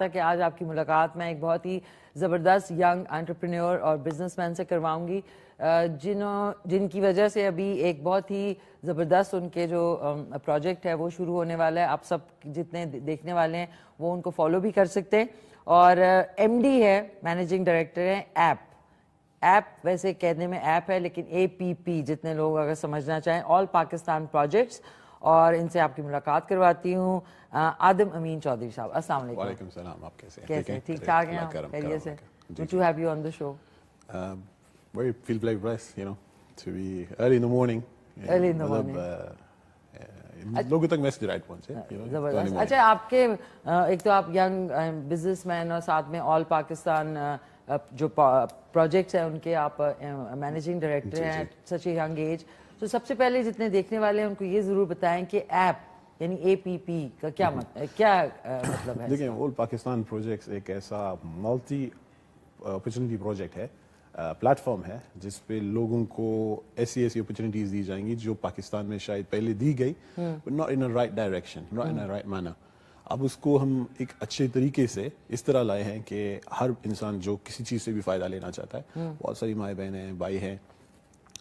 था कि आज आपकी मुलाकात मैं एक बहुत ही ज़बरदस्त यंग एंटरप्रेन्योर और बिजनेसमैन से करवाऊंगी जिन्हों जिनकी वजह से अभी एक बहुत ही ज़बरदस्त उनके जो प्रोजेक्ट है वो शुरू होने वाला है आप सब जितने देखने वाले हैं वो उनको फॉलो भी कर सकते हैं और एम है मैनेजिंग डायरेक्टर हैं ऐप ऐप वैसे कहने में ऐप है लेकिन ए पी पी जितने लोग अगर समझना चाहें ऑल पाकिस्तान प्रोजेक्ट्स और इनसे आपकी मुलाकात करवाती हूँ आदम अमीन चौधरी साहब अस्सलाम वालेकुम सलाम आप कैसे हैं कैसे ठीक ठाक हैं कैरियर से have you on the show लोगों तक मैसेज राइट पहुंचे जबरदस्त अच्छा आपके एक तो आप यंग बिजनेसमैन और साथ में ऑल पाकिस्तान जो प्रोजेक्ट्स हैं उनके आप मैनेजिंग डायरेक्टर हैं सच ए यंग एज तो सबसे पहले जितने देखने वाले हैं उनको ये जरूर बताएं कि ऐप यानी ए पी पी का क्या मत, क्या मतलब है देखिए ओल्ड पाकिस्तान प्रोजेक्ट्स एक ऐसा मल्टी अपॉर्चुनिटी प्रोजेक्ट है प्लेटफॉर्म है जिस पे लोगों को ऐसी ऐसी अपॉर्चुनिटीज दी जाएंगी जो पाकिस्तान में शायद पहले दी गई but not in a right direction not in a right manner अब उसको हम एक अच्छे तरीके से इस तरह लाए हैं कि हर इंसान जो किसी चीज़ से भी फ़ायदा लेना चाहता है हम्म। बहुत सारी माए बहन बहनें भाई हैं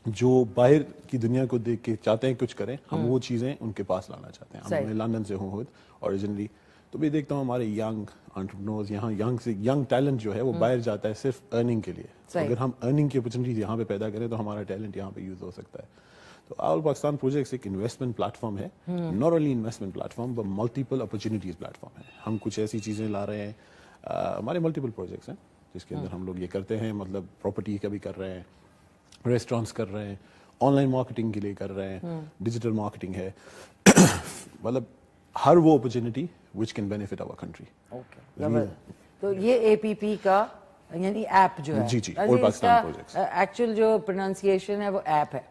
जो बाहर की दुनिया को देख के चाहते हैं कुछ करें हम हम्म। वो चीज़ें उनके पास लाना चाहते हैं हम लंदन से हूँ खुद ओरिजिनली तो मैं देखता हूँ हमारे यंग एंटरप्रनोर्स यहाँ यंग से यंग टैलेंट जो है वो हम्म। बाहर जाता है सिर्फ अर्निंग के लिए तो अगर हम अर्निंग की अपॉर्चुनिटीज यहाँ पे पैदा करें तो हमारा टैलेंट यहाँ पे यूज हो सकता है तो आउल पाकिस्तान प्रोजेक्ट्स एक इन्वेस्टमेंट प्लेटफॉर्म है not only investment platform but multiple opportunities platform है हम कुछ ऐसी चीज़ें ला रहे हैं हमारे मल्टीपल प्रोजेक्ट्स हैं जिसके अंदर हम्म। हम लोग ये करते हैं मतलब प्रॉपर्टी का भी कर रहे हैं रेस्टोरेंट्स कर रहे हैं ऑनलाइन मार्केटिंग के लिए कर रहे हैं डिजिटल मार्केटिंग है मतलब हर वो opportunity which can benefit our country तो ये एपीपी का यानी ऐप जो है जी जी ऑल पाकिस्तान प्रोजेक्ट्स एक्चुअल जो प्रोनाउंसिएशन है वो ऐप है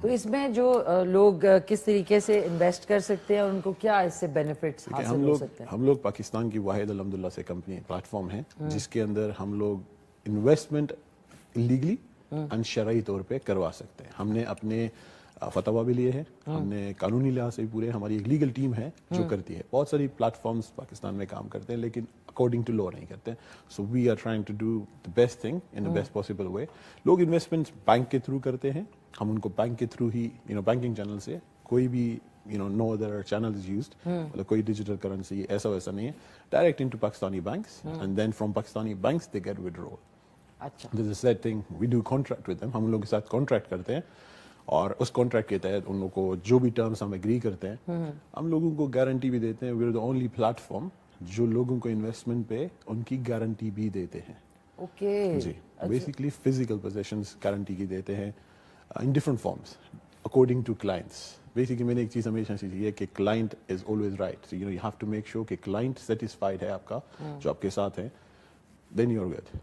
तो इसमें जो लोग किस तरीके से इन्वेस्ट कर सकते हैं और उनको क्या इससे बेनिफिट हासिल हो सकते हैं हम लोग पाकिस्तान की वाहिद अलहमदुल्ला से कंपनी प्लेटफॉर्म है हम्म। जिसके अंदर हम लोग इन्वेस्टमेंट लीगली अनशरा तौर पर करवा सकते हैं हमने अपने फतवा भी लिए हैं हाँ। हमने कानूनी लिहाज से पूरे हमारी एक लीगल टीम है जो हाँ। करती है बहुत सारी प्लेटफॉर्म्स पाकिस्तान में काम करते हैं लेकिन अकॉर्डिंग टू लॉ नहीं करते so we are trying to do the best thing in the best possible way लोग इन्वेस्टमेंट्स बैंक के थ्रू करते हैं हम उनको बैंक के थ्रू ही यू नो बैंकिंग चैनल से कोई भी you know no other channel is use मतलब कोई डिजिटल करेंसी ऐसा वैसा नहीं है direct into Pakistani bank and then from Pakistani bank they get withdrawal this is that thing we do contract with them हम लोग के साथ कॉन्ट्रैक्ट करते हैं और उस कॉन्ट्रैक्ट के तहत उन लोग को जो भी टर्म्स हम एग्री करते हैं हम्म, हम्म। हम लोगों को गारंटी भी देते हैं we are the only platform जो लोगों को इन्वेस्टमेंट पे उनकी गारंटी भी देते हैं ओके जी बेसिकली फिजिकल पोजेशंस गारंटी की देते हैं in different forms according to clients basically मैंने एक चीज़ हमेशा सीखी है कि client is always right you know you have to make sure कि क्लाइंट सेटिस्फाइड है आपका हम्म। जो आपके साथ है देन यू आर गुड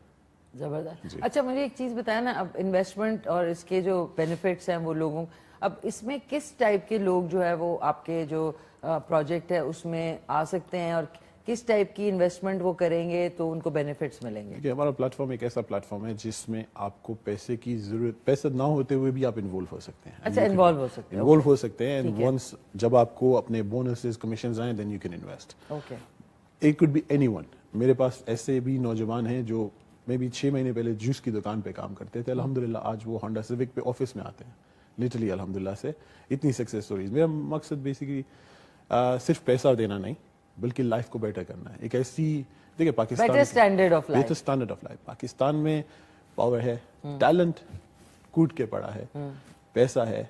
जबरदस्त अच्छा मुझे एक चीज बताया ना अब इन्वेस्टमेंट और इसके जो बेनिफिट्स हैं वो लोगों अब इसमें किस टाइप के लोग जो है वो आपके जो प्रोजेक्ट है उसमें आ सकते हैं और किस टाइप की इन्वेस्टमेंट वो करेंगे तो उनको बेनिफिट्स मिलेंगे क्योंकि हमारा प्लेटफॉर्म एक ऐसा प्लेटफॉर्म है जिसमें आपको पैसे की जरूरत पैसे ना होते हुए भी आप इन्वॉल्व हो सकते हैं अच्छा इन्वॉल्व हो सकते हैं इन्वॉल्व हो सकते हैं एंड वंस जब आपको अपने बोनसेस कमीशंस आए then you can invest okay it could be anyone मेरे पास ऐसे भी नौजवान हैं जो मे बी छः महीने पहले जूस की दुकान पे काम करते थे अलहमदिल्ला आज वो होंडा सिविक पे ऑफिस में आते हैं लिटरली अलहमदिल्ला से इतनी सक्सेस स्टोरीज मेरा मकसद बेसिकली सिर्फ पैसा देना नहीं बल्कि लाइफ को बेटर करना है एक ऐसी देखिए Pakistan standard standard of life Pakistan में पावर है टैलेंट हम्म। कूट के पड़ा है हम्म। पैसा है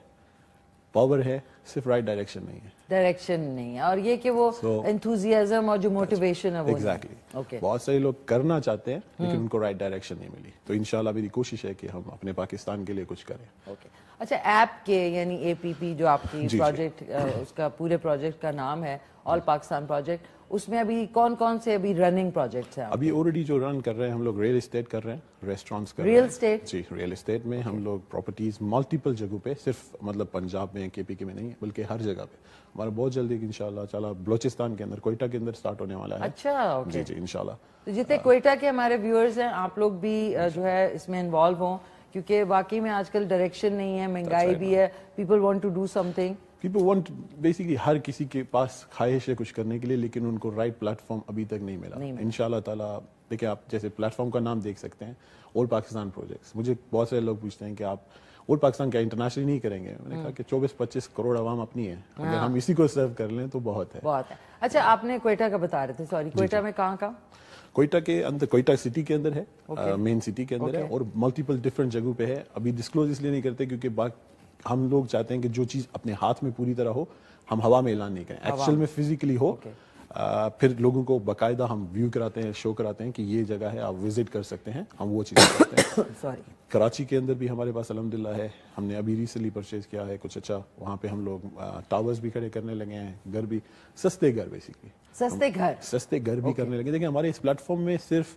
पावर है सिर्फ राइट डायरेक्शन नहीं है डायरेक्शन नहीं है और ये कि वो एंथुजियाज्म so, और जो मोटिवेशन है वो एग्जैक्टली exactly. okay. बहुत सारे लोग करना चाहते हैं लेकिन हम्म। उनको राइट right डायरेक्शन नहीं मिली तो इनशाला मेरी कोशिश है कि हम अपने पाकिस्तान के लिए कुछ करें ओके okay. अच्छा ऐप के यानी एपीपी जो आपकी प्रोजेक्ट उसका पूरे प्रोजेक्ट का नाम है ऑल पाकिस्तान प्रोजेक्ट उसमें अभी कौन कौन से अभी रनिंग प्रोजेक्ट है अभी ऑलरेडी जो रन कर रहे हैं हम लोग रियल इस्टेट कर रहे हैं रेस्टोरेंट्स कर रियल स्टेट जी रियल इस्टेट में हम लोग प्रॉपर्टीज मल्टीपल जगहों पे सिर्फ मतलब पंजाब में के पी के में नहीं बल्कि हर जगह पे हमारा बहुत जल्दी इन चला बलोचिस्तान के अंदर कोयटा के अंदर स्टार्ट होने वाला है अच्छा ओके जी जी इनशाला तो जितने हाँ। कोयटा के हमारे व्यूअर्स हैं आप लोग भी जो है इसमें इन्वॉल्व हों क्योंकि वाकई में आजकल डायरेक्शन नहीं है महंगाई भी हाँ। है people want to do something people want basically हर किसी के पास ख्वाहिश है कुछ करने के लिए लेकिन उनको राइट right प्लेटफॉर्म अभी तक नहीं मिला इन ताला देखिए आप जैसे प्लेटफॉर्म का नाम देख सकते हैं ओल्ड पाकिस्तान प्रोजेक्ट्स मुझे बहुत सारे लोग पूछते हैं कि आप ओल्ड पाकिस्तान क्या इंटरनेशनल नहीं करेंगे मैंने कहा हम्म। कि 24-25 करोड़ आवाम अपनी है अगर हाँ। हम इसी को सर्व कर लें तो बहुत है बहुत है अच्छा आपने कोयटा का बता रहे थे सॉरी कोयटा में कहाँ कहाँ कोयटा के अंदर कोयटा सिटी के अंदर है मेन okay. सिटी uh, के अंदर okay. है और मल्टीपल डिफरेंट जगहों पे है अभी डिस्क्लोज इसलिए नहीं करते क्योंकि बाकी हम लोग चाहते हैं कि जो चीज़ अपने हाथ में पूरी तरह हो हम हवा में ऐलान नहीं करें एक्चुअल में फिजिकली हो okay. आ, फिर लोगों को बाकायदा हम व्यू कराते हैं शो कराते हैं कि ये जगह है आप विजिट कर सकते हैं हम वो चीज़ करते हैं सॉरी कराची के अंदर भी हमारे पास अलहमदिल्ला है हमने अभी रिसेंटली परचेज किया है कुछ अच्छा वहाँ पे हम लोग टावर्स भी खड़े करने लगे हैं घर भी सस्ते घर बेसिकली सस्ते घर सस्ते घर भी करने लगे देखिए हमारे इस प्लेटफॉर्म में सिर्फ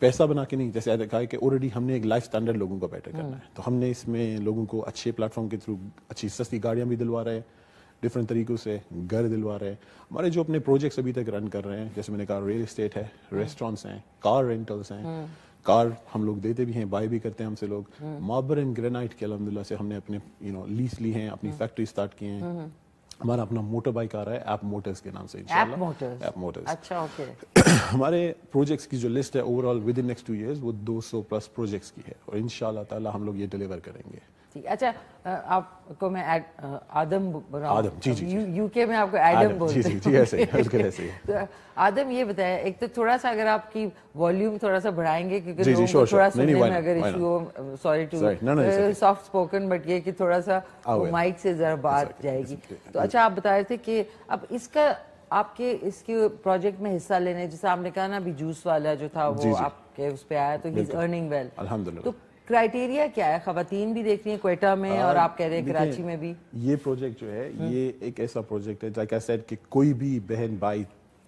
पैसा बना के नहीं जैसे कहा कि ऑलरेडी हमने एक लाइफ स्टैंडर्ड लोगों को बेटर करना है हम्म। तो हमने इसमें लोगों को अच्छे प्लेटफॉर्म के थ्रू अच्छी सस्ती गाड़ियाँ भी दिलवा रहे हैं डिफरेंट तरीक़ों से घर दिलवा रहे हैं हमारे जो अपने प्रोजेक्ट्स अभी तक रन कर रहे हैं जैसे मैंने कहा रियल इस्टेट है रेस्टोरेंट्स हम्म। हैं कार रेंटल्स हैं कार हम्म। हम लोग देते भी हैं बाय भी करते हैं हमसे लोग मॉबर एंड ग्रेनाइट के अलहमदिल्ला से हमने अपने यू नो लीज ली हैं अपनी फैक्ट्री स्टार्ट किए हैं हमारा अपना मोटर बाइक आ रहा है एप मोटर्स के नाम से ऐप मोटर्स मोटर्स अच्छा ओके हमारे प्रोजेक्ट्स की जो लिस्ट है overall within next two years वो 200 प्लस प्रोजेक्ट्स की है और इंशाल्लाह ताला हम लोग ये डिलीवर करेंगे ठीक अच्छा आपको मैं आदम आदम जी जी यूके में आपको एडम बोलते जी जी ऐसे बिल्कुल ऐसे तो आदम ये बताया एक तो थोड़ा सा अगर आपकी वॉल्यूम थोड़ा सा बढ़ाएंगे क्योंकि जी, जी, थोड़ा सुनने में अगर issue sorry too soft spoken but ये कि थोड़ा सा माइक हाँ, से जरा बात जाएगी तो अच्छा आप बता रहे थे कि अब इसका आपके इसके प्रोजेक्ट में हिस्सा लेने जैसे आपने कहा ना अभी जूस वाला जो था वो आपके उस पर आया तो अर्निंग वेल तो क्राइटेरिया क्या है खातन भी देख रही है कोयटा में आ, और हाँ, आप कह रहे हैं कराची में भी ये प्रोजेक्ट जो है हम्म। ये एक ऐसा प्रोजेक्ट है लाइक सेड कि कोई भी बहन भाई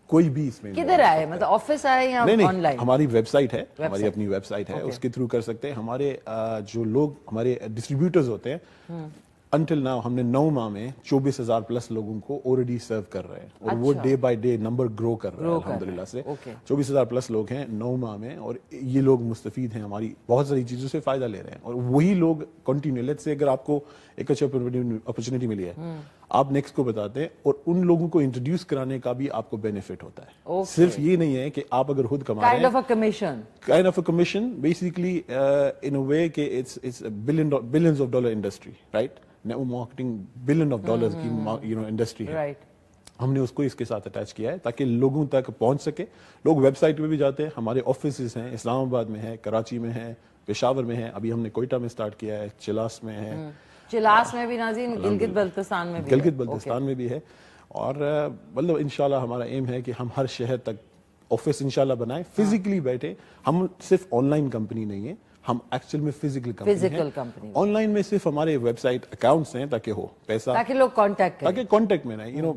कोई भी इसमें किधर आए मतलब ऑफिस आए या ऑनलाइन हमारी वेबसाइट है वेबसाइट? हमारी अपनी वेबसाइट है okay. उसके थ्रू कर सकते हैं हमारे जो लोग हमारे डिस्ट्रीब्यूटर्स होते हैं हम्म। अंटिल नाउ हमने नौ माह में चौबीस हजार प्लस लोगों को ऑलरेडी सर्व कर रहे हैं और अच्छा। वो day by day number grow कर रहे हैं अलहमदुल्ला से चौबीस हजार प्लस लोग हैं नौ माह में और ये लोग मुस्तफीद हैं हमारी बहुत सारी चीज़ों से फायदा ले रहे हैं और वही लोग कंटिन्यू लेट से अगर आपको एक अच्छी अपॉर्चुनिटी मिली है हम्म। आप नेक्स्ट को बताते हैं और उन लोगों को इंट्रोड्यूस कराने का भी आपको बेनिफिट होता है okay. सिर्फ ये नहीं है कि आप अगर खुद कमा kind of a commission of a commission basically in a way के it's it's billion of dollar industry right marketing billion of dollar की यू नो इंडस्ट्री है right. हमने उसको इसके साथ अटैच किया है ताकि लोगों तक पहुंच सके लोग वेबसाइट पे भी जाते हैं हमारे ऑफिस हैं इस्लामाबाद में है कराची में है पेशावर में है अभी हमने कोयटा में स्टार्ट किया है चिलास में है mm. चिलास में भी नाजीन गिलगित बल्तिस्तान में भी गिलगित बल्तिस्तान में भी है और मतलब इंशाल्लाह हमारा एम है कि हम हर शहर तक ऑफिस इंशाल्लाह बनाए फिजिकली बैठे हम सिर्फ ऑनलाइन कंपनी नहीं है हम एक्चुअल में physical company physical company online में सिर्फ हमारे वेबसाइट अकाउंट्स हैं ताकि हो पैसा ताकि लोग कांटेक्ट ताकि कांटेक्ट में ना यू नो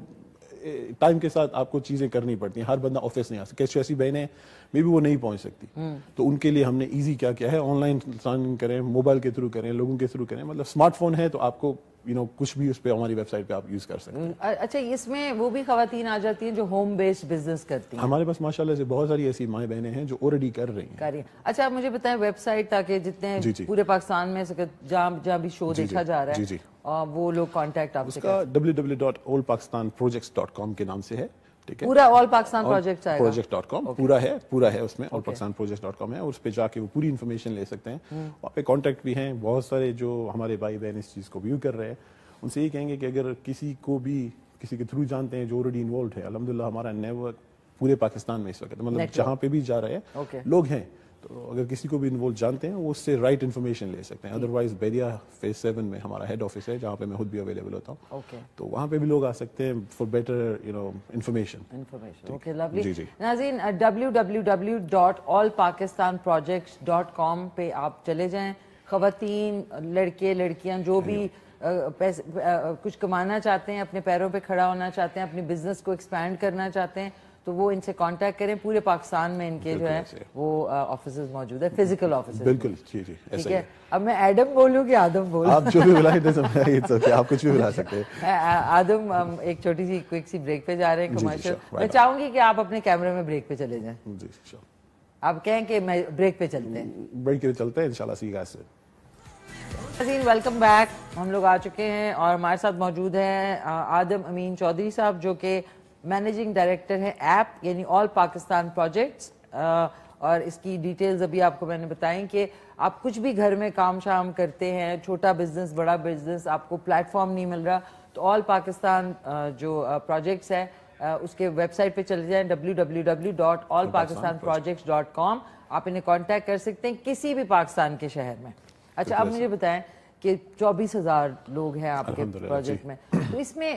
टाइम के साथ आपको चीज़ें करनी पड़ती हैं हर बंदा ऑफिस नहीं आ सकता कैसे ऐसी बहनें मे भी वो नहीं पहुंच सकती हम्म। तो उनके लिए हमने इजी क्या किया है ऑनलाइन ट्रांसिंग करें मोबाइल के थ्रू करें लोगों के थ्रू करें मतलब स्मार्टफोन है तो आपको यू नो कुछ भी उस पर हमारी वेबसाइट पे आप यूज कर सकते हैं हम्म। अच्छा इसमें वो भी खातन आ जाती हैं जो होम बेस्ड बिजनेस करती हैं हमारे पास माशाल्लाह से बहुत सारी ऐसी माए बहने हैं जो ऑलरेडी कर रही हैं कर अच्छा आप मुझे बताएं वेबसाइट ताकि जितने जी जी। पूरे पाकिस्तान में जहाँ जहाँ भी शो जी देखा जी। जा रहा है जी जी। वो लोग कॉन्टैक्ट आपसे W W dot all Pakistan project dot com के नाम से है ठीक है पूरा all Pakistan project project dot com पूरा है पूरा है उसमें all Pakistan project dot com है उस पर जाके वो पूरी इन्फॉर्मेशन ले सकते हैं हम्म। वहाँ पे कॉन्टेक्ट भी हैं बहुत सारे जो हमारे भाई बहन इस चीज़ को व्यू कर रहे हैं उनसे ये कहेंगे कि अगर किसी को भी किसी के थ्रू जानते हैं जो ऑलरेडी इन्वॉल्व है अलहमदिल्ला हमारा नेटवर्क पूरे पाकिस्तान में इस वक्त मतलब जहाँ पे भी जा रहे हैं लोग हैं तो अगर किसी को भी इन्वॉल्व जानते हैं वो उससे राइट इन्फॉर्मेशन ले सकते हैं अदरवाइज बेरिया फेज सेवन में हमारा हेड ऑफिस है जहाँ पे मैं खुद भी अवेलेबल होता हूँ okay. तो वहाँ पे भी लोग आ सकते हैं for better you know information information okay lovely जी जी नाजीन www.allpakistanprojects.com पे आप चले जाए खातन लड़के लड़कियां जो भी पैसे कुछ कमाना चाहते हैं अपने पैरों पे खड़ा होना चाहते हैं अपने बिजनेस को एक्सपैंड करना चाहते हैं तो वो इनसे कांटेक्ट करें पूरे पाकिस्तान में इनके जो है वो ऑफिस मौजूद है फिजिकल ऑफिस बिल्कुल ठीक है अब मैं एडम बोलूँ की आदम बोलूँ आप जो भी बुला आप कुछ भी बुला सकते हैं आदम एक छोटी सी क्विक सी ब्रेक पे जा रहे हैं कमर्शियल मैं चाहूंगी कि आप अपने कैमरे में ब्रेक पे चले जाए आप कहें कि मैं ब्रेक पे चलते हैं ब्रेक के चलते हैं इंशाल्लाह see guys again welcome back हम लोग आ चुके हैं और हमारे साथ मौजूद हैं आदम अमीन चौधरी साहब जो कि मैनेजिंग डायरेक्टर है ऐप यानी ऑल पाकिस्तान प्रोजेक्ट्स और इसकी डिटेल्स अभी आपको मैंने बताई कि आप कुछ भी घर में काम शाम करते हैं छोटा बिजनेस बड़ा बिजनेस आपको प्लेटफॉर्म नहीं मिल रहा तो ऑल पाकिस्तान uh, जो प्रोजेक्ट्स uh, है uh, उसके वेबसाइट पे चले जाएं www.allpakistanprojects.com आप इन्हें कांटेक्ट कर सकते हैं किसी भी पाकिस्तान के शहर में अच्छा आप मुझे बताएं कि चौबीस हजार लोग हैं आपके प्रोजेक्ट में तो इसमें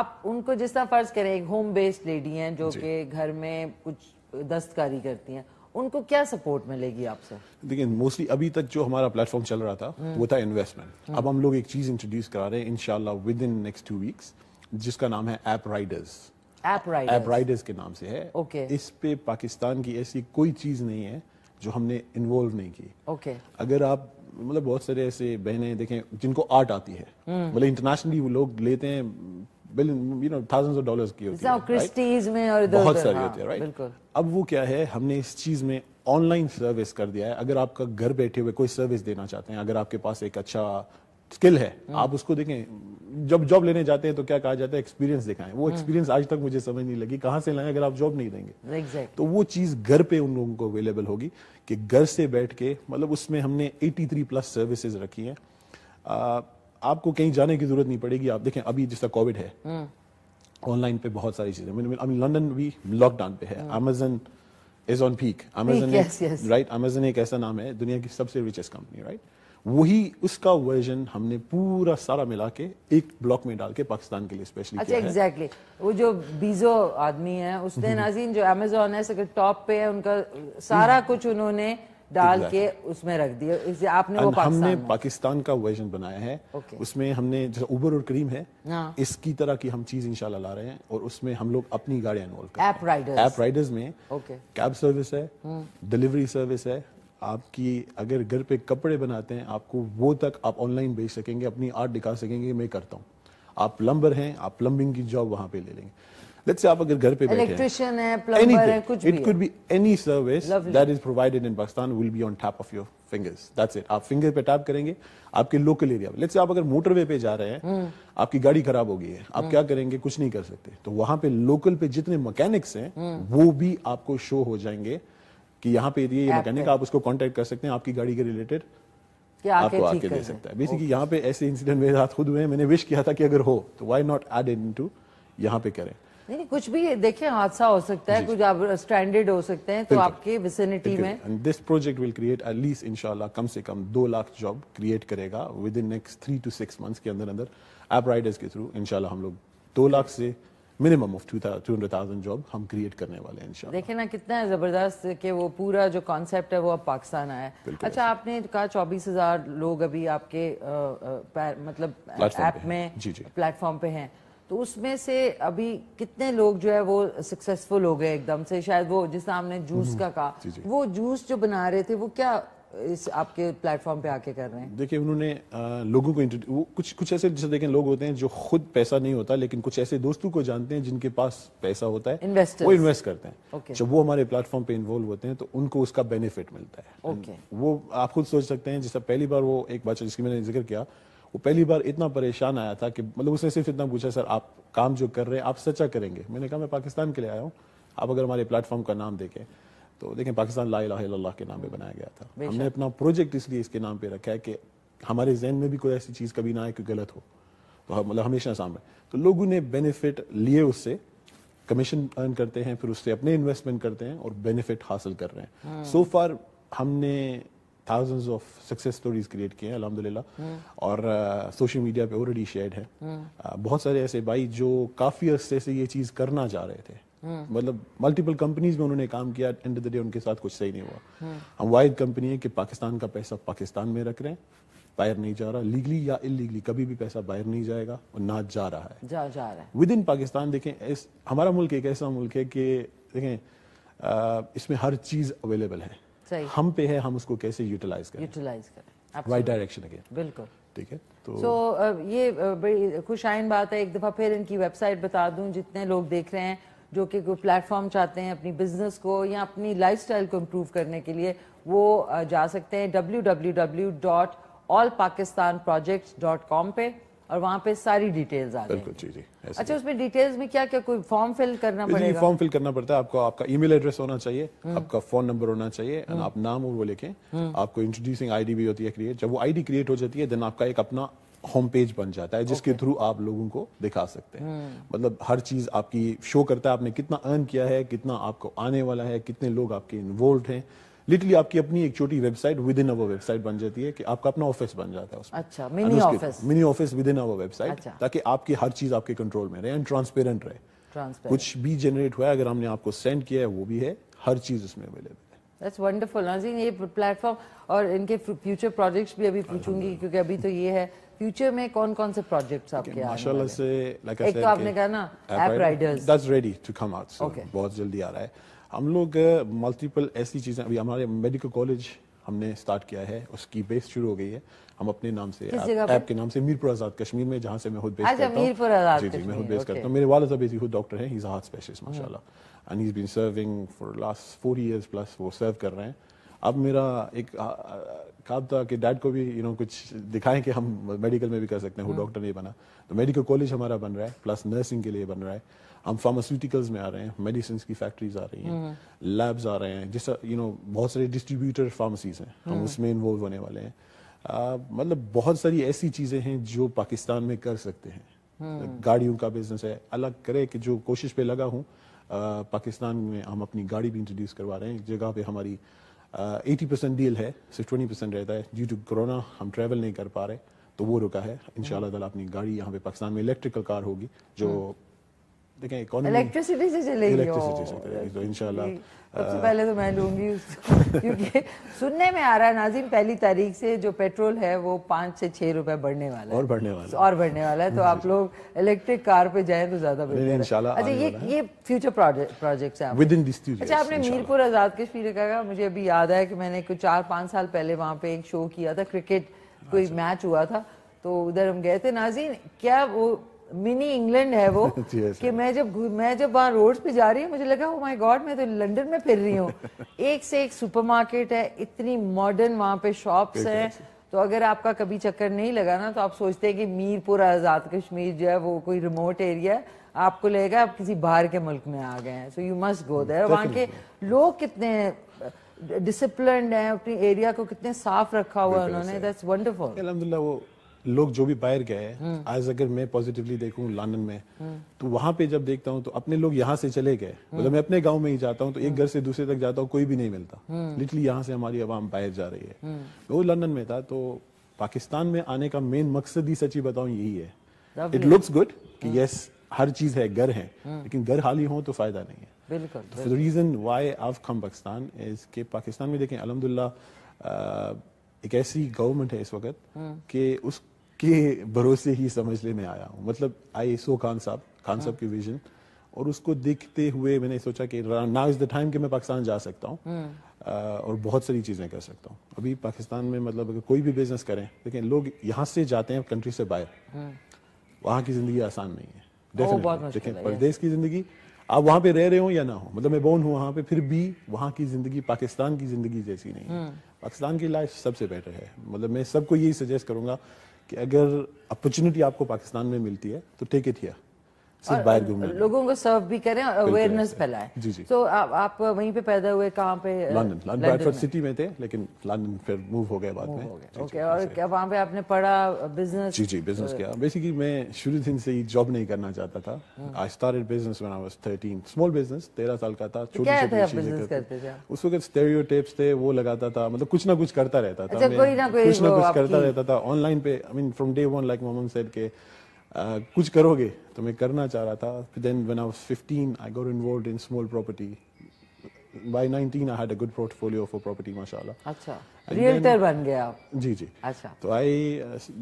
आप उनको जिस तरह फर्ज करें एक होम बेस्ड लेडी हैं जो कि घर में कुछ दस्तकारी करती हैं उनको क्या सपोर्ट मिलेगी आपसे देखिए मोस्टली अभी तक जो हमारा प्लेटफॉर्म चल रहा था हम्म। वो था इन्वेस्टमेंट हम्म। अब हम लोग एक चीज इंट्रोड्यूस करा रहे हैं इनशाला within next two weeks जिसका नाम है app riders app riders app riders के नाम से है ओके okay. इस पे पाकिस्तान की ऐसी कोई चीज नहीं है जो हमने इन्वॉल्व नहीं की ओके okay. अगर आप मतलब बहुत सारे ऐसे बहनें देखें जिनको आर्ट आती है हम्म। मतलब इंटरनेशनली वो लोग लेते हैं billion you know thousands of dollars की होती है क्रिस्टीज में और इधर बहुत सारी हाँ, होती है राइट अब वो क्या है हमने इस चीज में ऑनलाइन सर्विस कर दिया है अगर आपका घर बैठे हुए कोई सर्विस देना चाहते हैं अगर आपके पास एक अच्छा स्किल है हाँ। आप उसको देखें जब जॉब लेने जाते हैं तो क्या कहा जाता है एक्सपीरियंस दिखाएं वो एक्सपीरियंस हाँ। आज तक मुझे समझ नहीं लगी कहां से लाएं अगर आप जॉब नहीं देंगे exactly. तो वो चीज घर पे उन लोगों को अवेलेबल होगी कि घर से बैठ के मतलब उसमें हमने 83 प्लस सर्विसेज रखी हैं आपको कहीं जाने की जरूरत नहीं पड़ेगी आप देखें अभी जैसा कोविड है ऑनलाइन हम्म। पे बहुत सारी चीजें लंदन भी लॉकडाउन पे है Amazon is on peak Amazon right Amazon एक ऐसा नाम है दुनिया की सबसे रिचेस्ट कंपनी राइट वही उसका वर्जन हमने पूरा सारा मिला के एक ब्लॉक में डाल के पाकिस्तान के लिए स्पेशली अच्छा एग्जैक्टली exactly. वो जो बीजो आदमी है उसने हम्म। नाजीन जो अमेजोन है टॉप पे है उनका सारा हम्म। कुछ उन्होंने डाल के उसमें रख दिए इसे आपने वो हमने पाकिस्तान का वर्जन बनाया है okay. उसमें हमने जैसे उबर और करीम है हाँ. इसकी तरह की हम चीज इंशाल्लाह ला रहे हैं और उसमें हम लोग अपनी गाड़ियां इन्वॉल्व कर ऐप राइडर्स ऐप राइडर्स में okay. कैब सर्विस है डिलीवरी हम्म। सर्विस है आपकी अगर घर पे कपड़े बनाते हैं आपको वो तक आप ऑनलाइन बेच सकेंगे अपनी आर्ट दिखा सकेंगे मैं करता हूँ आप प्लम्बर हैं आप प्लम्बिंग की जॉब वहाँ पे ले लेंगे लेट्स से आप अगर घर पे इलेक्ट्रिशियन है प्लम्बर है कुछ it could be any service that is provided in Pakistan will be on tap of your fingers that's it आप फिंगर पे टैप करेंगे आपके लोकल एरिया में लेट्स आप अगर मोटरवे पे जा रहे हैं hmm. आपकी गाड़ी खराब हो गई है आप hmm. क्या करेंगे कुछ नहीं कर सकते तो वहां पे लोकल पे जितने मैकेनिक्स हैं hmm. वो भी आपको शो हो जाएंगे कि यहाँ पे ये मैकेनिक आप उसको कांटेक्ट कर सकते हैं आपकी गाड़ी के रिलेटेड आपको आके दे सकता है बेसिकली यहाँ पे ऐसे इंसिडेंट मेरे साथ खुद हुए हैं मैंने विश किया था कि अगर हो तो why not add into यहाँ पे करें नहीं, कुछ भी देखिए हादसा हो सकता है कुछ आप स्टैंडर्ड हो सकते हैं तो आपके विसिनिटी में this project will create at least इंशाल्लाह कम से कम दो लाख जॉब क्रिएट करेगा within next three to six months के अंदर अंदर एप राइडर्स के थ्रू इंशाल्लाह हम लोग दो लाख से minimum of two hundred thousand job हम क्रिएट करने वाले हैं इंशाल्लाह देखे ना कितना है जबरदस्त कि वो पूरा जो कॉन्सेप्ट है वो अब पाकिस्तान आया अच्छा आपने कहा चौबीस हजार लोग अभी आपके आ, आ, मतलब ऐप में प्लेटफॉर्म पे हैं तो उसमें से अभी कितने लोग जो है वो सक्सेसफुल हो गए एकदम से शायद वो जिस हमने जूस हम्म, का कहा वो जूस जो बना रहे थे वो क्या इस आपके प्लेटफॉर्म पे आके कर रहे हैं देखिए उन्होंने लोगों को वो कुछ कुछ ऐसे जैसे देखें लोग होते हैं जो खुद पैसा नहीं होता लेकिन कुछ ऐसे दोस्तों को जानते हैं जिनके पास पैसा होता है वो इन्वेस्ट करते हैं okay. जब वो हमारे प्लेटफॉर्म पे इन्वॉल्व होते हैं तो उनको उसका बेनिफिट मिलता है okay. वो आप खुद सोच सकते हैं जैसा पहली बार वो एक बात जिसकी मैंने जिक्र किया वो पहली बार इतना परेशान आया था कि मतलब उसने सिर्फ इतना पूछा सर आप काम जो कर रहे हैं आप सच्चा करेंगे मैंने कहा मैं पाकिस्तान के लिए आया हूँ आप अगर हमारे प्लेटफॉर्म का नाम देखें तो देखें पाकिस्तान ला लाला के नाम पर बनाया गया था हमने अपना प्रोजेक्ट इसलिए इसके नाम पर रखा है कि हमारे जहन में भी कोई ऐसी चीज़ कभी ना आए कि गलत हो तो मतलब हमेशा सामने तो लोगों ने बेनिफिट लिए उससे कमीशन अर्न करते हैं फिर उससे अपने इन्वेस्टमेंट करते हैं और बेनिफिट हासिल कर रहे हैं सो हाँ। so फार हमने thousands of success stories create किए हैं अलहमदिल्ला और सोशल मीडिया पे ऑलरेडी शेयर है बहुत सारे ऐसे भाई जो काफ़ी अरसे से ये चीज़ करना चाह रहे थे hmm. मतलब मल्टीपल कंपनीज में उन्होंने काम किया एंड द डे उनके साथ कुछ सही नहीं हुआ hmm. हम वाइड कंपनी है कि पाकिस्तान का पैसा पाकिस्तान में रख रहे हैं बाहर नहीं जा रहा लीगली या इलीगली कभी भी पैसा बाहर नहीं जाएगा और ना जा रहा है जा जा रहा है विद इन पाकिस्तान देखें इस हमारा मुल्क एक ऐसा मुल्क है कि देखें आ, uh, इसमें हर चीज़ अवेलेबल है हम पे है हम उसको कैसे यूटिलाइज करें यूटिलाइज करें राइट डायरेक्शन अगेन बिल्कुल ठीक है तो so, ये बड़ी खुशाइन बात है एक दफ़ा फिर इनकी वेबसाइट बता दूं जितने लोग देख रहे हैं जो कि कोई प्लेटफॉर्म चाहते हैं अपनी बिजनेस को या अपनी लाइफस्टाइल को इम्प्रूव करने के लिए वो जा सकते हैं W W W dot all Pakistan project dot com पे और वहाँ पे सारी डिटेल्स आ बिल्कुल जी जी अच्छा उसमें डिटेल्स में क्या क्या कोई फॉर्म फिल करना पड़ेगा फॉर्म फिल करना पड़ता है आपको आपका ईमेल एड्रेस होना चाहिए हम्म। आपका फोन नंबर होना चाहिए एंड हम्म। आप नाम और वो लिखें हम्म। आपको इंट्रोड्यूसिंग आईडी भी होती है क्रिएट जब वो आईडी क्रिएट हो जाती है देन आपका एक अपना होम पेज बन जाता है जिसके okay. थ्रू आप लोगों को दिखा सकते हैं hmm. मतलब हर चीज आपकी शो करता है आपने कितना अर्न किया है कितना आपको आने वाला है कितने लोग आपके इन्वॉल्व हैं लिटरली आपकी अपनी एक छोटी website within our website बन जाती है कि आपका अपना ऑफिस बन जाता है उसमें अच्छा mini office mini office within our website ताकि आपकी हर चीज आपके कंट्रोल में रहे एंड ट्रांसपेरेंट रहे कुछ भी जनरेट हुआ है अगर हमने आपको सेंड किया है वो भी है हर चीज उसमें अवेलेबल दैट्स वंडरफुल नाजीन ये प्लेटफॉर्म और इनके फ्यूचर प्रोजेक्ट्स भी अभी पूछूंगी क्योंकि अभी तो ये है फ्यूचर में कौन कौन से प्रोजेक्ट्स आपके okay, माशाल्लाह से लाइक like एक तो आपने कहा ना app riders that's ready to come out बहुत जल्दी आ रहा है हम लोग मल्टीपल ऐसी चीज़ें अभी हमारे मेडिकल कॉलेज हमने स्टार्ट किया है उसकी बेस शुरू हो गई है हम अपने नाम से ऐप के नाम से मीरपुर आजाद कश्मीर में जहाँ से मैं खुद बेस अच्छा, करता हूँ जी जी मैं खुद बेस करता हूँ मेरे वाले साहब खुद डॉक्टर है इज हार्ट स्पेशलिस्ट माशाल्लाह and is been serving for last four years plus वो सर्व कर रहे हैं अब मेरा एक ख्वाब था कि डैड को भी यू नो कुछ दिखाएं कि हम मेडिकल में भी कर सकते हैं वो डॉक्टर हम्म। नहीं बना तो मेडिकल कॉलेज हमारा बन रहा है प्लस नर्सिंग के लिए बन रहा है हम फार्मास्यूटिकल्स में आ रहे हैं मेडिसिन की फैक्ट्रीज आ रही हैं लैब्स हम्म। आ रहे हैं जिस यू नो बहुत सारे डिस्ट्रीब्यूटर फार्मेसीज हैं हम हम्म। उसमें इन्वॉल्व होने वाले हैं मतलब बहुत सारी ऐसी चीज़ें हैं जो पाकिस्तान में कर सकते हैं हम्म। गाड़ियों का बिजनेस है अलग करे कि जो कोशिश पे लगा हूँ पाकिस्तान में हम अपनी गाड़ी भी इंट्रोड्यूस करवा रहे हैं जगह पे हमारी एटी परसेंट डील है सिर्फ ट्वेंटी परसेंट रहता है ड्यू टू कोरोना हम ट्रैवल नहीं कर पा रहे तो वो रुका है इन ताला अपनी गाड़ी यहाँ पे पाकिस्तान में इलेक्ट्रिकल कार होगी जो देखें इकोनॉमी इलेक्ट्रिसिटी से चलेगी इलेक्ट्रिसिटी से चलेगी तो इंशाल्लाह सबसे पहले तो मैं लूंगी क्योंकि सुनने में आ रहा है नाजिम पहली तारीख से जो पेट्रोल है वो पाँच से छह रुपए बढ़ने वाला है और बढ़ने वाला है और बढ़ने वाला है तो आप लोग इलेक्ट्रिक कार पे जाएं तो ज्यादा अच्छा ये ये फ्यूचर प्रोजेक्ट्स हैं विद इन दिस अच्छा आपने मीरपुर आजाद कश्मीर का मुझे अभी याद आया कि मैंने कुछ चार पाँच साल पहले वहाँ पे एक शो किया था क्रिकेट कोई मैच अच्छा। हुआ था तो उधर हम गए थे नाजीन क्या वो मिनी इंग्लैंड है वो कि मैं जब मैं जब वहाँ रोड पे जा रही हूँ मुझे लगा माय oh गॉड मैं तो लंदन में फिर रही हूँ एक से एक सुपरमार्केट है इतनी मॉडर्न वहाँ पे शॉप्स हैं तो अगर आपका कभी चक्कर नहीं लगा ना तो आप सोचते हैं कि मीरपुर आज़ाद कश्मीर जो है वो कोई रिमोट एरिया है आपको लगेगा आप किसी बाहर के मुल्क में आ गए हैं सो यू मस्ट गो देर वहाँ के लोग कितने डिसिप्लिन uh, है अपनी एरिया को कितने साफ रखा हुआ है उन्होंने दैट्स वंडरफुल अलहमदिल्ला वो लोग जो भी बाहर गए हम्म। आज अगर मैं पॉजिटिवली देखूं लंदन में हम्म। तो वहां पे जब देखता हूँ तो अपने लोग यहाँ से चले गए हम्म। मतलब मैं अपने गांव में ही जाता हूं तो एक घर से दूसरे तक जाता हूँ कोई भी नहीं मिलता लिटली यहां से हमारी आवाम बाहर जा रही है वो लंदन में था तो पाकिस्तान में आने का मेन मकसद ही सची बताऊं यही है इट लुक्स गुड कि यस हर चीज है घर है लेकिन घर खाली हो तो फायदा नहीं है बिल्कुल रीजन वाई आव कम पाकिस्तान इज के पाकिस्तान में देखें अलहमदुल्ला एक ऐसी गवर्नमेंट है इस वक्त कि उस के भरोसे ही समझ लेने आया हूँ मतलब आई सो खान साहब खान साहब की विजन और उसको देखते हुए मैंने सोचा कि नाउ इज़ द टाइम कि मैं पाकिस्तान जा सकता हूँ हम्म। और बहुत सारी चीज़ें कर सकता हूँ अभी पाकिस्तान में मतलब अगर कोई भी बिजनेस करें लेकिन लोग यहाँ से जाते हैं कंट्री से बाहर हम्म। वहाँ की ज़िंदगी आसान नहीं है लेकिन परदेश की ज़िंदगी आप वहाँ पे रह रहे हो या ना हो मतलब मैं बोन हूँ वहाँ पे फिर भी वहाँ की ज़िंदगी पाकिस्तान की ज़िंदगी जैसी नहीं है हम्म। पाकिस्तान की लाइफ सबसे बेटर है मतलब मैं सबको यही सजेस्ट करूंगा कि अगर अपॉर्चुनिटी आपको पाकिस्तान में मिलती है तो टेक इट हियर बाहर घूमें लोगों को सर्व भी करें और अवेयरनेस फैलाएं तो आप, आप वहीं पे पैदा हुए कहाँ पे लंदन लंदन सिटी में थे लेकिन लंदन फिर मूव हो गए बाद में ओके और क्या वहाँ पे आपने पढ़ा बिजनेस जी जी बिजनेस uh, किया बेसिकली मैं शुरू दिन से ही जॉब नहीं करना चाहता था I started business when I was 13 small business 13 साल का था तो छोटी छोटी चीजें उस वक्त स्टेरियोटाइप्स थे वो लगाता था मतलब कुछ ना कुछ करता रहता था अच्छा, कुछ ना कुछ करता रहता था ऑनलाइन पे I mean from day one like मोमन सेड के कुछ करोगे तो मैं करना चाह रहा था then when I was 15 I got involved in small property by 19 I had a good portfolio for property mashallah अच्छा रियल्टर बन गए आप जी जी अच्छा तो आई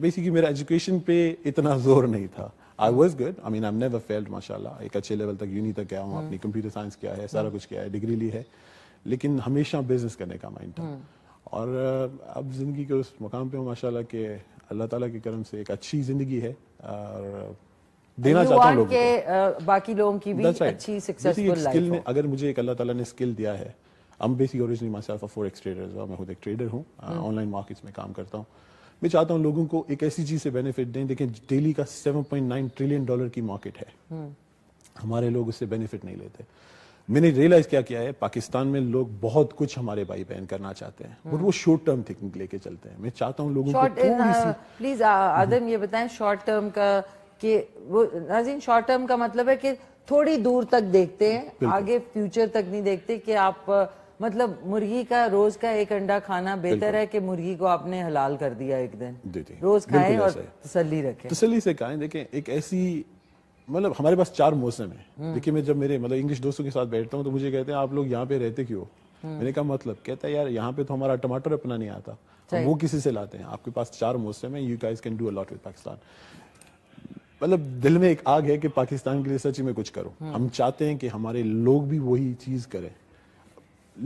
बेसिकली मेरा एजुकेशन पे इतना जोर नहीं था I was good I mean I never failed माशाल्लाह एक अच्छे लेवल तक यूनी तक गया हूँ हम्म। अपनी कंप्यूटर साइंस किया है सारा हम्म। कुछ किया है डिग्री ली है लेकिन हमेशा बिजनेस करने का माइंड था हम्म। और अब जिंदगी के उस मुकाम पे हूँ माशाल्लाह के अल्लाह ताला के करम से एक अच्छी जिंदगी है और देना चाहता हूँ लोगों के, बाकी लोगों की भी right. अच्छी सक्सेसफुल लाइफ अगर मुझे एक अल्लाह ताला ने स्किल दिया है I'm basically originally myself a अ फॉरेक्स ट्रेडर well. मैं खुद एक ट्रेडर हूँ ऑनलाइन मार्केट्स हम्म। में काम करता हूँ मैं चाहता हूँ लोगों को एक ऐसी चीज़ से बेनिफिट दें देखें डेली का 7.9 ट्रिलियन डॉलर की मार्केट है हम्म। हमारे लोग उससे बेनिफिट नहीं लेते मैंने रियलाइज क्या किया है पाकिस्तान में लोग बहुत कुछ हमारे भाई बहन करना चाहते हैं बट वो शॉर्ट टर्म थिंकिंग लेके चलते हैं मैं चाहता हूँ लोगों Short, को प्लीज आदम ये बताएं शॉर्ट टर्म का कि वो नाजीन शॉर्ट टर्म का मतलब है कि थोड़ी दूर तक देखते हैं आगे फ्यूचर तक नहीं देखते कि आप मतलब मुर्गी का रोज का एक अंडा खाना बेहतर है कि मुर्गी को आपने हलाल कर दिया एक दिन दे दे। रोज खाएं और तसली रखें तसली से खाएं देखें एक ऐसी मतलब हमारे पास चार मौसम है हम्म। देखिए मैं जब मेरे मतलब इंग्लिश दोस्तों के साथ बैठता हूँ तो मुझे कहते हैं आप लोग यहाँ पे रहते क्यों हम्म। मैंने कहा मतलब कहता है यार यहाँ पे तो हमारा टमाटर अपना नहीं आता हम वो किसी से लाते हैं आपके पास चार मौसम है you guys can do a lot with Pakistan मतलब दिल में एक आग है कि पाकिस्तान के लिए सच में कुछ करो हम्म। हम चाहते हैं कि हमारे लोग भी वही चीज करें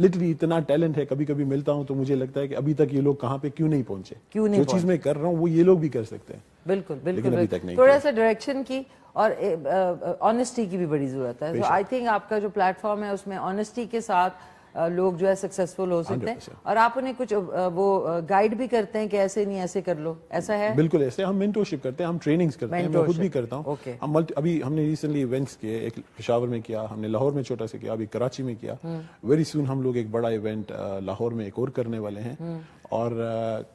लिटरली इतना टैलेंट है कभी कभी मिलता हूं तो मुझे लगता है कि अभी तक ये लोग कहाँ पे क्यों नहीं पहुंचे क्यों नहीं जो चीज मैं कर रहा हूँ वो ये लोग भी कर सकते हैं बिल्कुल बिल्कुल थोड़ा सा डायरेक्शन की और ऑनेस्टी की भी बड़ी जरूरत है आई थिंक आपका जो प्लेटफॉर्म है उसमें ऑनेस्टी के साथ लोग जो है सक्सेसफुल हो सकते हैं और आप उन्हें कुछ वो गाइड भी करते हैं कि ऐसे नहीं ऐसे कर लो ऐसा है बिल्कुल ऐसे हम मेंटोरशिप करते हैं हम ट्रेनिंग्स करते हैं मैं खुद भी करता हूं ओके हम मल्टी अभी हमने रिसेंटली इवेंट्स किए एक पेशावर में किया हमने लाहौर में छोटा सा किया अभी कराची में किया वेरी हम्म। सुन हम लोग एक बड़ा इवेंट लाहौर में एक और करने वाले हैं हम्म। और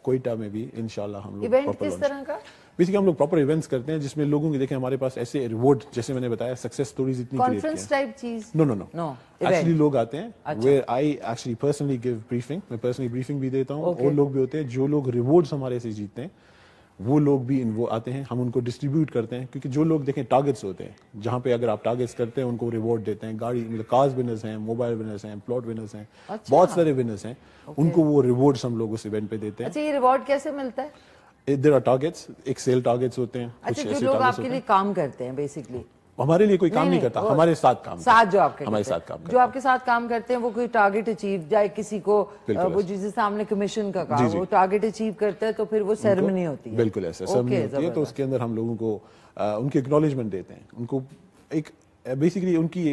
कोयटा में भी इनशाला हम लोग इवेंट किस तरह का बेसिकली हम लोग प्रॉपर इवेंट्स करते हैं जिसमें लोगों की देखें हमारे पास ऐसे रिवॉर्ड जैसे मैंने बताया सक्सेस स्टोरीज इतनी कॉन्फ्रेंस टाइप चीज नो नो नो एक्चुअली लोग आते हैं where I actually personally give briefing मैं पर्सनली ब्रीफिंग भी देता हूँ okay. और लोग भी होते हैं जो लोग रिवॉर्ड्स हमारे से जीतते हैं वो लोग भी वो आते हैं हम उनको डिस्ट्रीब्यूट करते हैं क्योंकि जो लोग देखें टारगेट्स होते हैं जहां पे अगर आप टारगेट्स करते हैं उनको रिवॉर्ड देते हैं गाड़ी मतलब कार्स विनर्स हैं मोबाइल विनर्स हैं प्लॉट विनर्स हैं अच्छा। बहुत सारे विनर्स हैं okay. उनको वो रिवॉर्ड्स हम लोग उस इवेंट पे देते हैं अच्छा ये रिवॉर्ड कैसे मिलता है देर आर टारगेट्स एक सेल टारगेट्स होते हैं अच्छा जो लोग आपके लिए काम करते हैं बेसिकली हमारे लिए कोई काम नहीं, नहीं नहीं करता हमारे साथ काम साथ जो आपके हमारे साथ काम जो आपके साथ काम करते हैं वो कोई टारगेट अचीव जाए किसी को वो जिसे सामने कमीशन का काम वो टारगेट अचीव करता है तो फिर वो सेरेमनी होती है बिल्कुल ऐसा सेरेमनी होती है तो उसके अंदर हम लोगों को उनके एक्नोलेजमेंट देते हैं उनको एक बेसिकली उनकी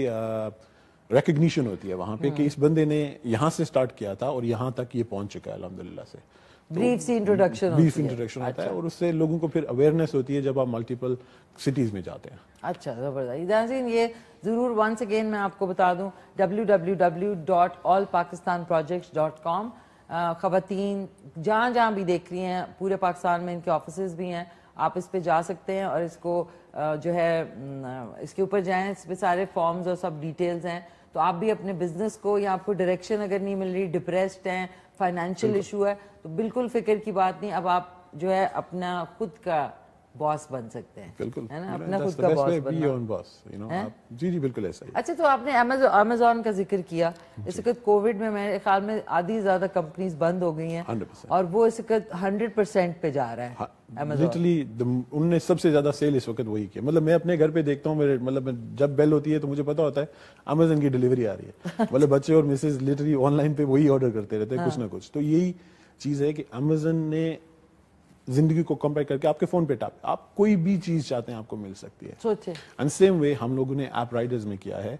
रिकग्निशन होती है वहाँ पे कि हम्म। इस बंदे ने यहाँ से स्टार्ट किया था और यहाँ तक ये पहुंच चुका है अलहमदुल्ला से ब्रीफ सी इंट्रोडक्शन ब्रीफ इंट्रोडक्शन होता है अच्छा। और उससे लोगों को फिर अवेयरनेस होती है जब आप मल्टीपल सिटीज में जाते हैं अच्छा जबरदस्त ये जरूर वंस अगेन मैं आपको बता दूं www.allpakistanprojects.com खवतिन जहाँ जहाँ भी देख रही हैं पूरे पाकिस्तान में इनके ऑफिस भी हैं आप इस पे जा सकते हैं और इसको जो है इसके ऊपर जाएं इस पे सारे फॉर्म्स और सब डिटेल्स हैं तो आप भी अपने बिजनेस को या आपको डायरेक्शन अगर नहीं मिल रही डिप्रेस्ड हैं फाइनेंशियल इशू है तो बिल्कुल फिक्र की बात नहीं अब आप जो है अपना खुद का बॉस बन सकते हैं बिल्कुल है ना अपना खुद का boss be own boss you know आप, जी जी बिल्कुल ऐसा अच्छा तो आपने अमेजोन का जिक्र किया इस वक्त कोविड में मेरे ख्याल में आधी ज्यादा कंपनीज बंद हो गई हैं और वो इस वक्त 100% पे जा रहा है हाँ, लिटरली उनने सबसे ज्यादा सेल इस वक्त वही किया मतलब मैं अपने घर पे देखता हूँ मेरे मतलब जब बेल होती है तो मुझे पता होता है अमेजोन की डिलीवरी आ रही है मतलब बच्चे और मिसेज लिटरली ऑनलाइन पे वही ऑर्डर करते रहते हैं कुछ हाँ। ना कुछ तो यही चीज है कि अमेजन ने जिंदगी को कंपेयर करके आपके फोन पे टाप आप कोई भी चीज चाहते हैं आपको मिल सकती है एंड सेम वे हम लोगों ने ऐप राइडर्स में किया है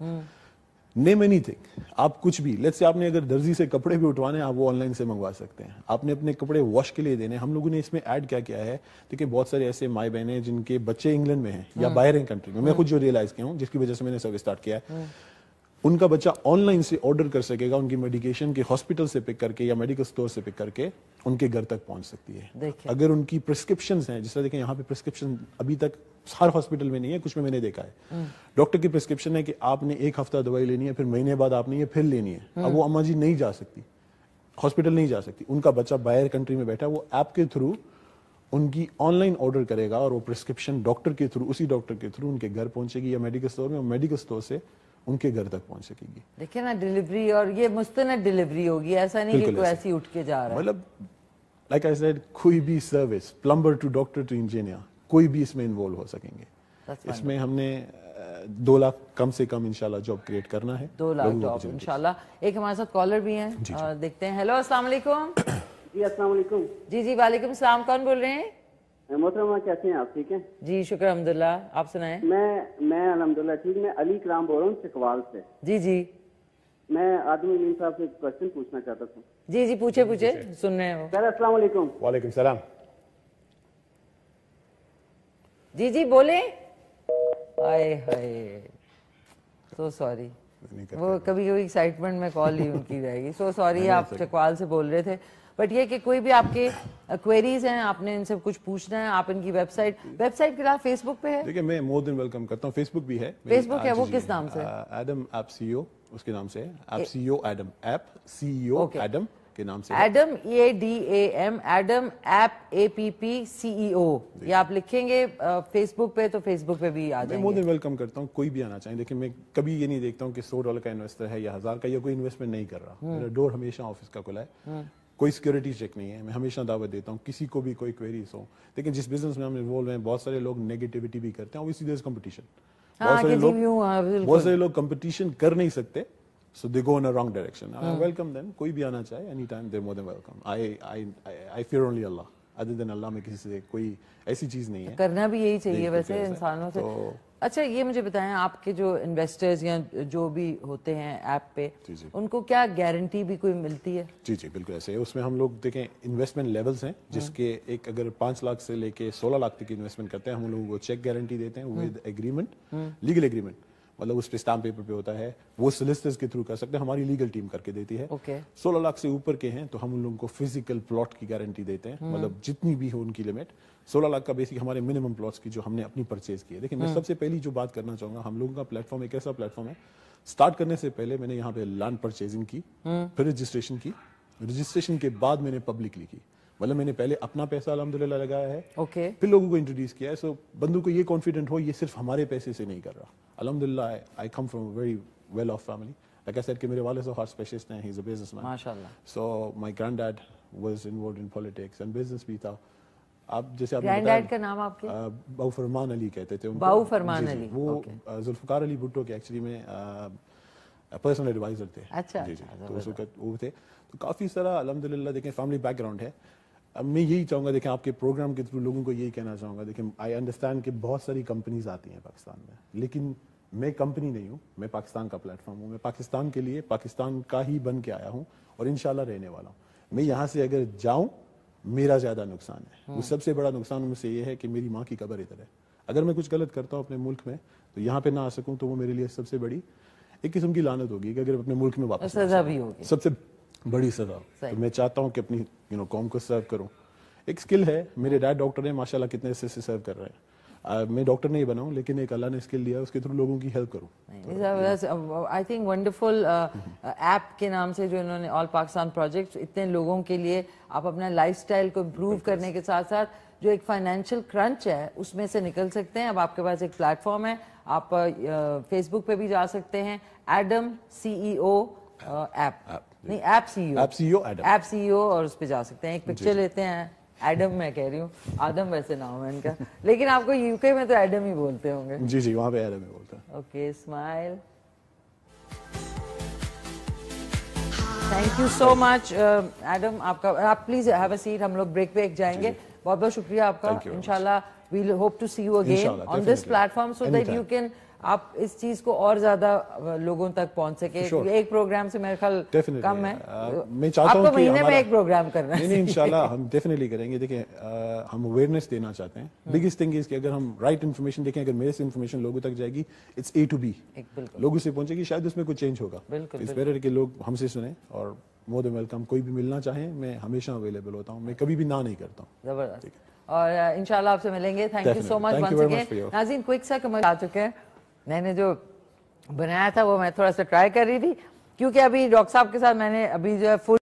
नेम एनी थिंग आप कुछ भी लेट्स से आपने अगर दर्जी से कपड़े भी उठवाने आप वो ऑनलाइन से मंगवा सकते हैं आपने अपने कपड़े वॉश के लिए देने हम लोगों ने इसमें ऐड क्या किया है देखिए बहुत सारे ऐसे माए बहने जिनके बच्चे इंग्लैंड में हैं या हम्म। बाहर कंट्री में मैं खुद जो रियलाइज किया हूँ जिसकी वजह से मैंने सर्विस स्टार्ट किया है उनका बच्चा ऑनलाइन से ऑर्डर कर सकेगा उनकी मेडिकेशन के हॉस्पिटल से पिक करके या मेडिकल स्टोर से पिक करके उनके घर तक पहुंच सकती है अगर उनकी प्रिस्क्रिप्शन हैं जिस तरह देखें यहाँ पे प्रिस्क्रिप्शन अभी तक हर हॉस्पिटल में नहीं है कुछ में मैंने देखा है डॉक्टर हम्म। की प्रिस्क्रिप्शन है कि आपने एक हफ्ता दवाई लेनी है फिर महीने बाद आपने ये फिर लेनी है अब हम्म। वो अम्मा जी नहीं जा सकती हॉस्पिटल नहीं जा सकती उनका बच्चा बाहर कंट्री में बैठा है वो ऐप के थ्रू उनकी ऑनलाइन ऑर्डर करेगा और वो प्रिस्क्रिप्शन डॉक्टर के थ्रू उसी डॉक्टर के थ्रू उनके घर पहुंचेगी या मेडिकल स्टोर में मेडिकल स्टोर से उनके घर तक पहुंच सकेगी देखिए ना डिलीवरी और ये मुस्तनद डिलीवरी होगी ऐसा नहीं कि कोई ऐसी उठ के जा रहा है मतलब लाइक आई सेड कोई भी service plumber to doctor to engineer कोई भी इसमें इन्वॉल्व हो सकेंगे इसमें हमने दो लाख कम से कम इंशाल्लाह जॉब क्रिएट करना है दो लाख जॉब इंशाल्लाह एक हमारे साथ कॉलर भी हैं देखते हैं हेलो अस्सलाम वालेकुम जी अस्सलाम वालेकुम जी जी वालेकुम सलाम कौन बोल रहे हैं मोहतरमा कैसे हैं आप ठीक हैं जी शुक्र अहमदुल्ला आप सुनाए मैं मैं अलहमदुल्ला ठीक मैं अली कराम बोल रहा हूँ चकवाल से जी जी मैं आदमी मीन साहब से क्वेश्चन पूछना चाहता था जी जी पूछे पूछे सुन रहे हो सर असला वालेकुम वालेकुम सलाम जी जी बोले हाय हाय सो सॉरी वो कभी कभी एक्साइटमेंट में कॉल ही उनकी जाएगी सो सॉरी आप चकवाल से बोल रहे थे बट ये कि कोई भी आपके क्वेरीज हैं आपने इनसे कुछ पूछना है आप इनकी वेबसाइट वेबसाइट के अलावा फेसबुक पे है देखिए मैं मोर देन वेलकम करता हूँ फेसबुक भी है फेसबुक है वो किस नाम से एडम ऐप सीईओ उसके नाम से है app CEO Adam app CEO Adam के नाम से Adam A D A M Adam app A P P CEO ये आप लिखेंगे फेसबुक पे तो फेसबुक पे भी आ जाएंगे मैं मोर देन वेलकम करता हूँ कोई भी आना चाहे लेकिन मैं कभी ये नहीं देखता हूँ कि सौ डॉलर का इन्वेस्टर है या हजार का या कोई इन्वेस्टमेंट नहीं कर रहा हम्म। मेरा डोर हमेशा ऑफिस का खुला है हम्म। कोई सिक्योरिटी चेक नहीं है मैं हमेशा दावत देता हूँ किसी को भी कोई क्वेरीज हो लेकिन जिस बिजनेस में हम इन्वॉल्व हैं बहुत सारे लोग नेगेटिविटी भी करते हैं ऑब्वियसली हाँ, कंपटीशन बहुत सारे लोग कंपटीशन कर नहीं सकते so they go in a wrong direction हाँ। i welcome them koi bhi aana chahe anytime they're more than welcome i i i, I fear only allah other than अल्लाह में किसी से कोई ऐसी चीज नहीं है करना भी यही चाहिए वैसे इंसानों से तो- अच्छा ये मुझे बताएं आपके जो इन्वेस्टर्स या जो भी होते हैं ऐप पे जी जी। उनको क्या गारंटी भी कोई मिलती है जी जी बिल्कुल ऐसे है उसमें हम लोग देखें इन्वेस्टमेंट लेवल्स हैं हाँ। जिसके एक अगर पांच लाख से लेके सोलह लाख तक इन्वेस्टमेंट करते हैं हम लोगों को चेक गारंटी देते हैं विद एग्रीमेंट लीगल एग्रीमेंट मतलब उस पर स्टाम पेपर पे होता है वो सोलिस्टर्स के थ्रू कर सकते हैं हमारी लीगल टीम करके देती है okay. सोलह लाख से ऊपर के हैं तो हम उन लोगों को फिजिकल प्लॉट की गारंटी देते हैं हम्म। मतलब जितनी भी हो उनकी लिमिट सोलह लाख का बेसिक हमारे मिनिमम प्लॉट्स की जो हमने अपनी परचेज की है देखिए मैं हम्म। सबसे पहली जो बात करना चाहूंगा हम लोगों का प्लेटफॉर्म एक ऐसा प्लेटफॉर्म है स्टार्ट करने से पहले मैंने यहाँ पे लैंड परचेजिंग की हम्म। फिर रजिस्ट्रेशन की रजिस्ट्रेशन के बाद मैंने पब्लिकली की मतलब मैंने पहले अपना पैसा अलहमदिल्ला लगाया है okay. फिर लोगों को इंट्रोड्यूस किया है सो so, बंदू को ये कॉन्फिडेंट हो ये सिर्फ हमारे पैसे से नहीं कर रहा अलहमदिल्ला I come from very well off family like I कि मेरे वाले हार्ट स्पेशलिस्ट हैं, he's a businessman. माशाल्लाह. So my granddad was involved in politics and भी था. आप जैसे आप का नाम आपके बाऊ फरमान अली कहते थे उनको बाऊ फरमान अली वो जुल्फकार अली भुट्टो के एक्चुअली में पर्सनल एडवाइजर थे अच्छा जी जी अच्छा, तो उस वक्त वो थे तो काफ़ी सारा अलहमदिल्ला देखें फैमिली बैकग्राउंड है अब मैं यही चाहूँगा देखें आपके प्रोग्राम के थ्रू लोगों को यही कहना चाहूँगा देखें आई अंडरस्टैंड कि बहुत सारी कंपनीज आती हैं पाकिस्तान में लेकिन मैं कंपनी नहीं हूँ मैं पाकिस्तान का प्लेटफॉर्म हूँ मैं पाकिस्तान के लिए पाकिस्तान का ही बन के आया हूँ और इन रहने वाला हूँ मैं यहाँ से अगर जाऊँ मेरा ज़्यादा नुकसान है वो हम्म। सबसे बड़ा नुकसान मुझसे ये है कि मेरी माँ की कबर इधर है अगर मैं कुछ गलत करता हूँ अपने मुल्क में तो यहाँ पे ना आ सकूँ तो वो मेरे लिए सबसे बड़ी एक किस्म की लानत होगी कि अगर अपने मुल्क में वापस सजा भी होगी सबसे बड़ी सजा तो मैं चाहता हूँ कि अपनी यू नो कॉम को सर्व करूँ एक स्किल है मेरे डैड डॉक्टर हैं माशाल्लाह कितने अच्छे से सर्व कर रहे हैं Uh, मैं डॉक्टर नहीं बनाऊं लेकिन एक अल्लाह ने स्किल दिया उसके थ्रू लोगों की हेल्प करूं आई थिंक वंडरफुल ऐप के नाम से जो इन्होंने ऑल पाकिस्तान प्रोजेक्ट इतने लोगों के लिए आप अपना लाइफस्टाइल को इम्प्रूव करने के साथ साथ जो एक फाइनेंशियल क्रंच है उसमें से निकल सकते हैं अब आपके पास एक प्लेटफॉर्म है आप फेसबुक uh, पे भी जा सकते हैं एडम सीईओ ऐप नहीं app CEO app CEO Adam app CEO और उस जा सकते हैं एक पिक्चर लेते हैं एडम मैं कह रही हूँ आदम वैसे नाम है इनका लेकिन आपको यूके में तो एडम ही बोलते होंगे जी जी वहाँ पे एडम ही बोलते हैं okay smile thank you so much Adam आपका आप प्लीज हैव अ सीट हम लोग ब्रेक पे एक जाएंगे बहुत बहुत शुक्रिया आपका इंशाल्लाह we hope to see you again on this platform so that you can आप इस चीज को और ज्यादा लोगों तक पहुंच सके sure. एक प्रोग्राम से मेरे ख्याल कम है uh, मैं चाहता आपको महीने में एक प्रोग्राम करना नहीं, नहीं इंशाल्लाह हम डेफिनेटली करेंगे देखिए हम अवेयरनेस देना चाहते हैं बिगेस्ट थिंग इज कि अगर हम राइट इन्फॉर्मेशन देखें अगर मेरे से इन्फॉर्मेशन लोगों तक जाएगी इट्स ए टू बी लोगों से पहुंचेगी शायद उसमें कुछ चेंज होगा इट्स बेटर कि लोग हमसे सुने और मोर देन वेलकम कोई भी मिलना चाहे मैं हमेशा अवेलेबल होता हूँ मैं कभी भी ना नहीं करता हूँ जबरदस्त और इंशाल्लाह आपसे मिलेंगे thank you so much Nazeen quick सा कमर आ चुके हैं मैंने जो बनाया था वो मैं थोड़ा सा ट्राई कर रही थी क्योंकि अभी डॉक्टर साहब के साथ मैंने अभी जो है फुल